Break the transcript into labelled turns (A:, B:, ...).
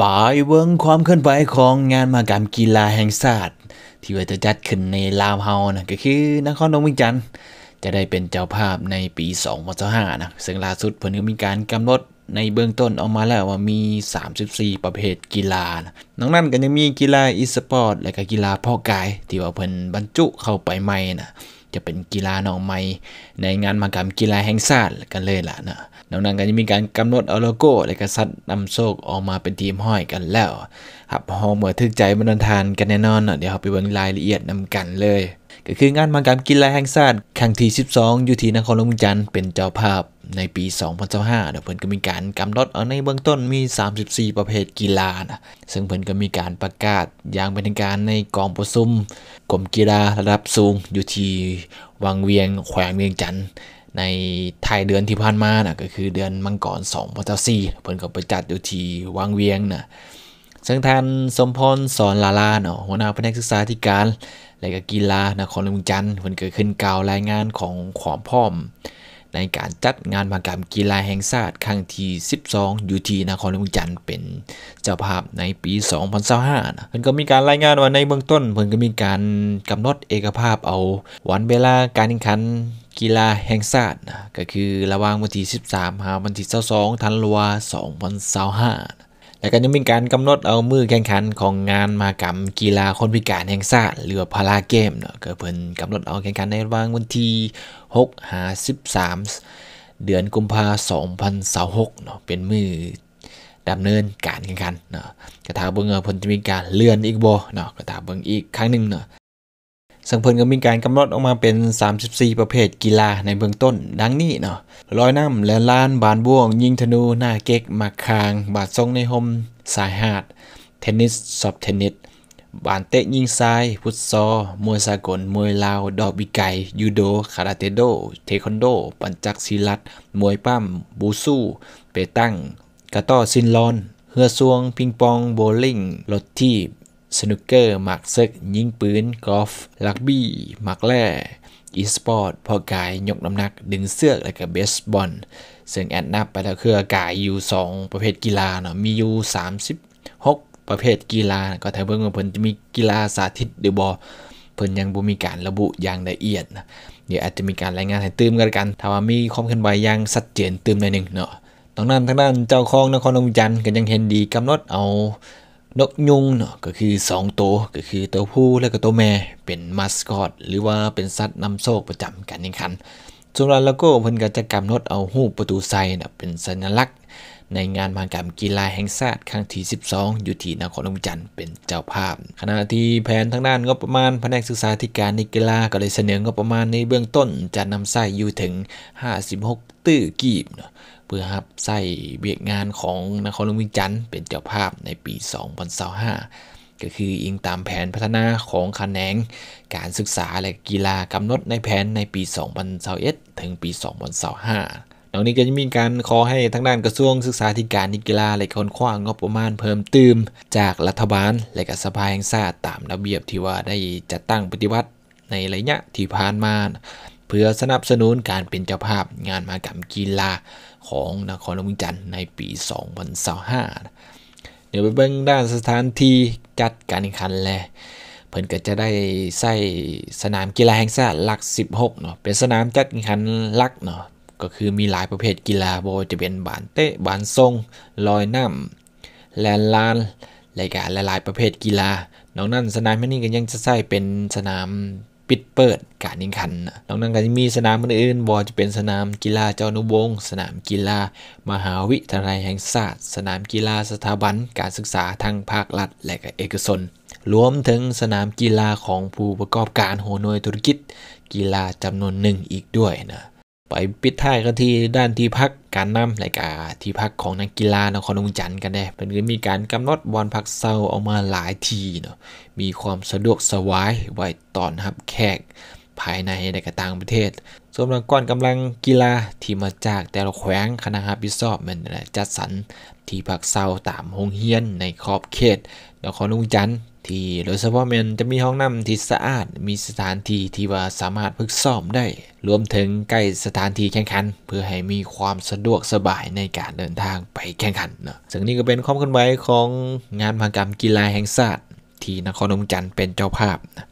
A: ปายเวิงความเคลื่อนไหวของงานมากรรมกีฬาแห่งชาติที่ว่าจะจัดขึ้นในลาวเฮานะก็คือนครนงวิจันทร์จะได้เป็นเจ้าภาพในปี2025นะซึ่งล่าสุดเพิ่นก็มีการกำหนดในเบื้องต้นออกมาแล้วว่ามี 34 ประเภทกีฬานอกนั้นก็ยังมีกีฬาอีสปอร์ตและก็กีฬาพ่อกาย ที่ว่าเพิ่นบรรจุเข้าไปใหม่นะจะเป็นกีฬาหนองไม้ในงานมหกรรมกีฬาแห่งชาติกันเลยล่ะนะนอกนั้นก็จะมีการกำหนดเอาโลโก้ และก็ซัดนำโชคออกมาเป็นทีมห้อยกันแล้วครับฮอมเมื่อทึกใจบรรทานกันแน่นอนเนาะเดี๋ยวเราไปเบิ่งรายละเอียดนำกันเลย ก็คืองานมหกรรมกีฬาแห่งชาติครั้งที่ 12อยู่ที่นครลวงจันทร์เป็นเจ้าภาพในปี 2 0 0 5นะเพิ่นก็มีการกำหนดเอาในเบื้องต้นมี 34 ประเภทกีฬานะซึ่งเพิ่นก็มีการประกาศอย่างเป็นทางการในกองประชุมกรมกีฬาระดับสูง อยู่ที่วังเวียง แขวงเวียงจันทร์ในท้ายเดือนที่ผ่านมานะก็คือเดือนมังกร2พศ4เพิ่นก็ไปจัดอยู่ที่วังเวียงนะซึ่งท่านสมพรสอนลาลาเนาะหัวหน้าแผนกศึกษาธิการและก็กีฬา นครหลวงจันทร์เพิ่นก็ขึ้นกล่าวรายงานของความพร้อมในการจัดงานมหกรรมกีฬาแห่งชาติครั้งที่ 12 อยู่ที่นครเมืองจันทร์เป็นเจ้าภาพในปี 2025นะ เพิ่นก็มีการรายงานว่าในเบื้องต้น เพิ่นก็มีการกำหนดเอกภาพเอาวันเวลาการแข่งขันกีฬาแห่งชาตินะก็คือระหว่างวันที่ 13 หาวันที่22ธันวาคม 2025และก็ยังเป็นการกำหนดเอามือแข่งขันของงานมากรรมกีฬาคนพิการแห่งชาติหรือพาราเกมเนาะก็เพิ่นกำหนดเอาแข่งขันในวันวันที่6หา13เดือนกุมภาพันธ์ 2026เนาะเป็นมือดำเนินการแข่งขันเนาะกระถาเบิ่งเพิ่นจะมีการเลื่อนอีกบ่เนาะกระถาเบิ่งอีกครั้งหนึ่งเนาะซึ่งเพิ่นก็มีการกำหนดออกมาเป็น 34 ประเภทกีฬาในเบื้องต้น ดังนี้เนาะลอยน้ำ และลาน บานบ่วง ยิงธนู หน้าเก๊กมาคาง บาดทรงในหมสายหาด เทนนิส สอบเทนนิส บานเตะยิงซ้าย พุทซอ มวยสากล มวยลาว ดอกบิไกยูโด คาราเตโด เทควันโด ปัญจักศิลัดมวยปั้มบูสู้เปตั้ง กระต้อซินลอน เฮือซวงพิงปอง โบลิ่ง รถที่สนุกเกอร์หมักเซกยิงปืนกอล์ฟลักบี้หมักแร่อีสปอร์ตพอกายยกน้ำหนัก ดึงเสื้อและกับเบสบอลซึ่งแอดนับไปแล้วคือกายอยู่ 2 ประเภทกีฬาเนาะมีอยู่ 36 ประเภทกีฬาก็ถ้าเพิ่งมาเพิ่นจะมีกีฬาสาธิต หรือบอเพิ่นยังบ่มีการระบุอย่างละเอียดนะเดี๋ยวอาจจะมีการรายงานให้ตื่มกันกันถ้าว่ามีความเคลื่อนไหวอย่างชัดเจนตื่มหน่อยนึงเนาะทางด้านทางด้านเจ้าของนครนงจันทร์ก็ยังเห็นดีกำหนดเอานกยุงเนาะก็คือ2ตัวก็คือตัวผู้และก็ตัวแม่ เป็นมาสคอตหรือว่าเป็นสัตว์นำโชคประจำการแข่งขันส่วนแล้วก็เพิ่นก็จะกำหนดเอาหูปประตูไซนะเป็นสัญลักษณ์ ในงานมหกรรมกีฬาแห่งชาติครั้งที่12 อยู่ที่นครลงจันทร์เป็นเจ้าภาพขณะที่แผนทางด้านงบประมาณแผนกศึกษาธิการในกีฬาก็เลยเสนองบประมาณในเบื้องต้นจะนำใช้อยู่ถึง56ตื้อกีบเพื่อรับใส่เบียกงานของนครหลวงวิจันทร์เป็นเจ้าภาพในปี 2025ก็คืออิงตามแผนพัฒนาของคะแนงการศึกษาและกีฬากำหนดในแผนในปี 2021ถึงปี 2025นอกนี้ก็จะมีการขอให้ทางด้านกระทรวงศึกษาธิการกีฬาและคนขว้างงบประมาณเพิ่มเติมจากรัฐบาลและกสภาแห่งชาติตามระเบียบที่ว่าได้จัดตั้งปฏิวัติในระยะที่ผ่านมาเพื่อสนับสนุนการเป็นเจ้าภาพงานมากรรมกีฬาของนครหลวงจันทร์ในปี 2025เดี๋ยวไปเบิ่งด้านสถานที่จัดการแข่งขันแลเพิ่นก็จะได้ใส่สนามกีฬาแห่งชาติลัก 16เนาะเป็นสนามจัดแข่งขันลักเนาะก็คือมีหลายประเภทกีฬาบ่จะเป็นบานเตะบานทรงลอยน้ำแลนลานรายการหลาย ๆประเภทกีฬานอกนั้นสนามแห่งนี้ก็ยังจะใช้เป็นสนามปิดเปิดการแข่งขันนอกนั้นก็จะมีสนามอื่นๆบอจะเป็นสนามกีฬาเจ้านุวงสนามกีฬามหาวิทยาลัยแห่งศาสตร์ สนามกีฬาสถาบันการศึกษาทางภาครัฐและก็เอกชนรวมถึงสนามกีฬาของผู้ประกอบการหัวหน่วยธุรกิจ กีฬาจำนวนหนึ่งอีกด้วยนะไปปิดท้ายกันที่ด้านที่พักการนำรายการที่พักของนักกีฬานครนงจันกันได้เป็นมีการกำหนดวันพักเซาออกมาหลายทีเนาะ มีความสะดวกสบายไว้ตอนรับแขก ภายในในกต่างประเทศส่วนก้อนกำลังกีฬาที่มาจากแต่ละแขวงคณะับพิสอบมันจัดสรรที่พักเซาตามโรงเฮียนในขอบเขต นครนงจันที่โดยเฉพาะมันจะมีห้องน้ำที่สะอาด มีสถานที่ที่ว่าสามารถฝึกซ้อมได้ รวมถึงใกล้สถานที่แข่งขัน เพื่อให้มีความสะดวกสบายในการเดินทางไปแข่งขัน เนะซึ่งนี่ก็เป็นความเคลื่อนไหวของงานังกรรมกีฬาแห่งชาติที่นครนมจันเป็นเจ้าภาพนะ